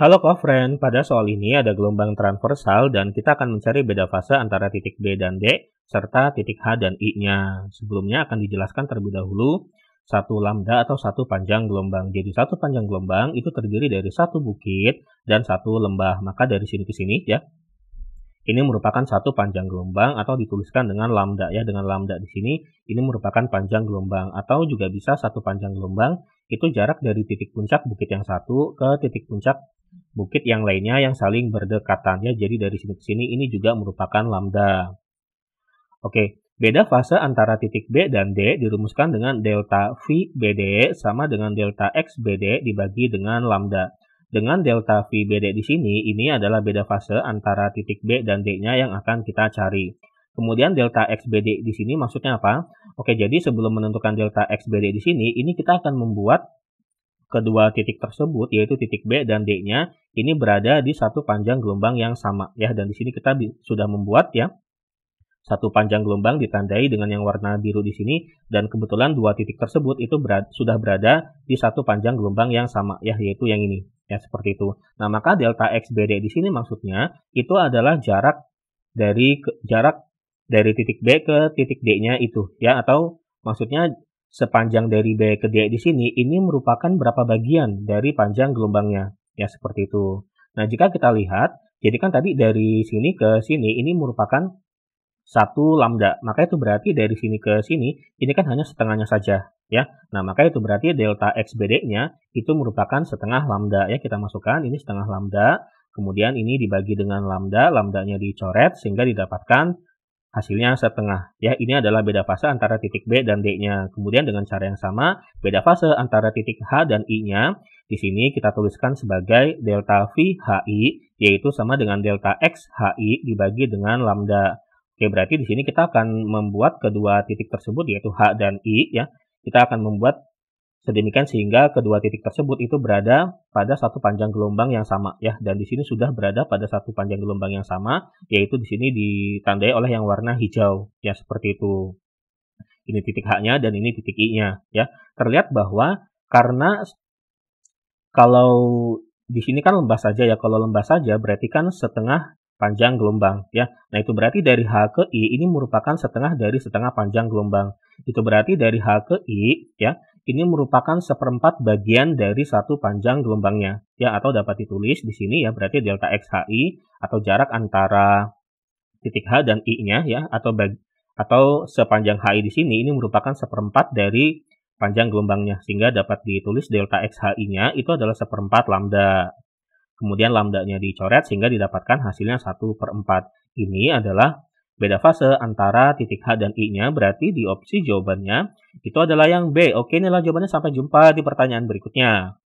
Halo friend, pada soal ini ada gelombang transversal dan kita akan mencari beda fase antara titik B dan D serta titik H dan I-nya. Sebelumnya akan dijelaskan terlebih dahulu satu lambda atau satu panjang gelombang. Jadi satu panjang gelombang itu terdiri dari satu bukit dan satu lembah. Maka dari sini ke sini ya. Ini merupakan satu panjang gelombang atau dituliskan dengan lambda ya dengan lambda di sini ini merupakan panjang gelombang atau juga bisa satu panjang gelombang itu jarak dari titik puncak bukit yang satu ke titik puncak bukit yang lainnya yang saling berdekatannya. Jadi dari sini ke sini ini juga merupakan lambda. Oke, beda fase antara titik B dan D dirumuskan dengan delta BD sama dengan delta x BD dibagi dengan lambda. Dengan delta BD di sini, ini adalah beda fase antara titik B dan D-nya yang akan kita cari. Kemudian delta XBD di sini maksudnya apa? Oke, jadi sebelum menentukan delta XBD di sini, ini kita akan membuat kedua titik tersebut yaitu titik B dan D-nya ini berada di satu panjang gelombang yang sama ya dan di sini kita sudah membuat ya satu panjang gelombang ditandai dengan yang warna biru di sini dan kebetulan dua titik tersebut itu berada, sudah berada di satu panjang gelombang yang sama ya yaitu yang ini ya seperti itu. Nah, maka delta XBD di sini maksudnya itu adalah jarak dari ke, jarak dari titik B ke titik D-nya itu ya atau maksudnya sepanjang dari B ke D di sini ini merupakan berapa bagian dari panjang gelombangnya ya seperti itu. Nah, jika kita lihat jadi kan tadi dari sini ke sini ini merupakan satu lambda. Maka itu berarti dari sini ke sini ini kan hanya setengahnya saja ya. Nah, maka itu berarti delta x XBD-nya itu merupakan setengah lambda ya. Kita masukkan ini setengah lambda, kemudian ini dibagi dengan lambda, lambdanya dicoret sehingga didapatkan hasilnya setengah. Ya, ini adalah beda fase antara titik B dan D-nya. Kemudian dengan cara yang sama, beda fase antara titik H dan I-nya, di sini kita tuliskan sebagai delta V HI, yaitu sama dengan delta X HI dibagi dengan lambda. Oke, berarti di sini kita akan membuat kedua titik tersebut, yaitu H dan I, ya. Kita akan membuat Sedemikian sehingga kedua titik tersebut itu berada pada satu panjang gelombang yang sama ya dan di sini sudah berada pada satu panjang gelombang yang sama yaitu di sini ditandai oleh yang warna hijau ya seperti itu. Ini titik H-nya dan ini titik I-nya ya. Terlihat bahwa karena kalau di sini kan lembah saja ya. Kalau lembah saja berarti kan setengah panjang gelombang ya. Nah, itu berarti dari H ke I ini merupakan setengah dari setengah panjang gelombang. Itu berarti dari H ke I ya ini merupakan seperempat bagian dari satu panjang gelombangnya, ya atau dapat ditulis di sini ya berarti delta XHI atau jarak antara titik H dan I-nya ya atau bagi, atau sepanjang HI di sini ini merupakan seperempat dari panjang gelombangnya sehingga dapat ditulis delta XHI-nya itu adalah seperempat lambda. Kemudian lambdanya dicoret sehingga didapatkan hasilnya 1 per 4. Ini adalah Beda fase antara titik H dan I-nya berarti di opsi jawabannya itu adalah yang B. Oke, inilah jawabannya. Sampai jumpa di pertanyaan berikutnya.